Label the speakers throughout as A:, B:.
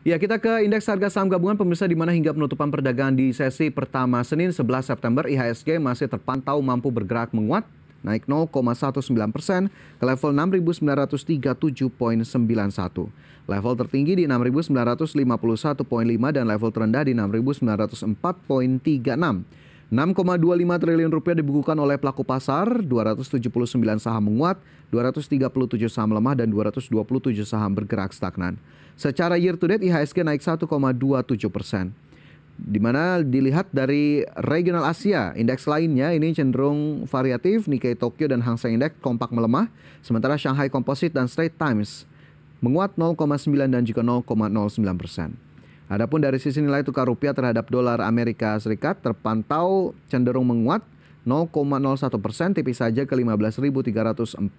A: Ya, kita ke indeks harga saham gabungan pemirsa di mana hingga penutupan perdagangan di sesi pertama Senin 11 September IHSG masih terpantau mampu bergerak menguat naik 0,19 persen ke level 6.937.91. Level tertinggi di 6.951.5 dan level terendah di 6.904.36. 6,25 triliun rupiah dibukukan oleh pelaku pasar, 279 saham menguat, 237 saham lemah dan 227 saham bergerak stagnan. Secara year to date IHSG naik 1,27 persen. Dimana dilihat dari regional Asia, indeks lainnya ini cenderung variatif, Nikkei Tokyo dan Hang Seng Index kompak melemah, sementara Shanghai Composite dan Straits Times menguat 0,9 dan juga 0,09 persen. Adapun dari sisi nilai tukar rupiah terhadap dolar Amerika Serikat terpantau cenderung menguat 0,01 persen tipis saja ke 15.349.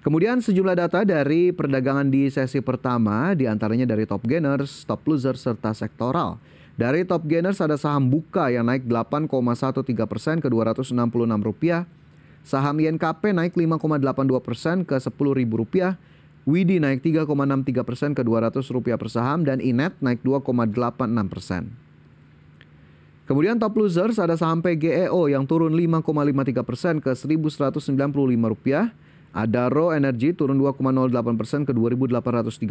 A: Kemudian sejumlah data dari perdagangan di sesi pertama diantaranya dari top gainers, top losers, serta sektoral. Dari top gainers ada saham buka yang naik 8,13 persen ke rp rupiah, Saham INKP naik 5,82 persen ke rp rupiah. Widi naik 3,63 persen ke 200 rupiah per saham dan Inet naik 2,86 persen. Kemudian top losers ada saham PGEO yang turun 5,53 persen ke 1.195 rupiah, Ada Ro Energy turun 2,08 persen ke 2.830.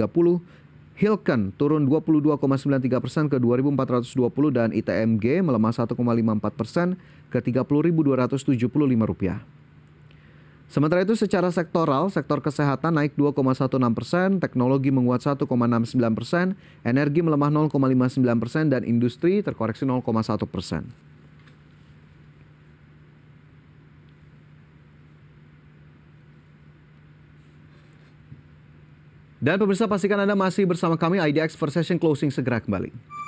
A: Hilken turun 22,93 persen ke 2.420 dan ITMG melemah 1,54 persen ke 30.275 rupiah. Sementara itu secara sektoral, sektor kesehatan naik 2,16 persen, teknologi menguat 1,69 persen, energi melemah 0,59 persen, dan industri terkoreksi 0,1 persen. Dan pemirsa pastikan Anda masih bersama kami IDX First Session Closing segera kembali.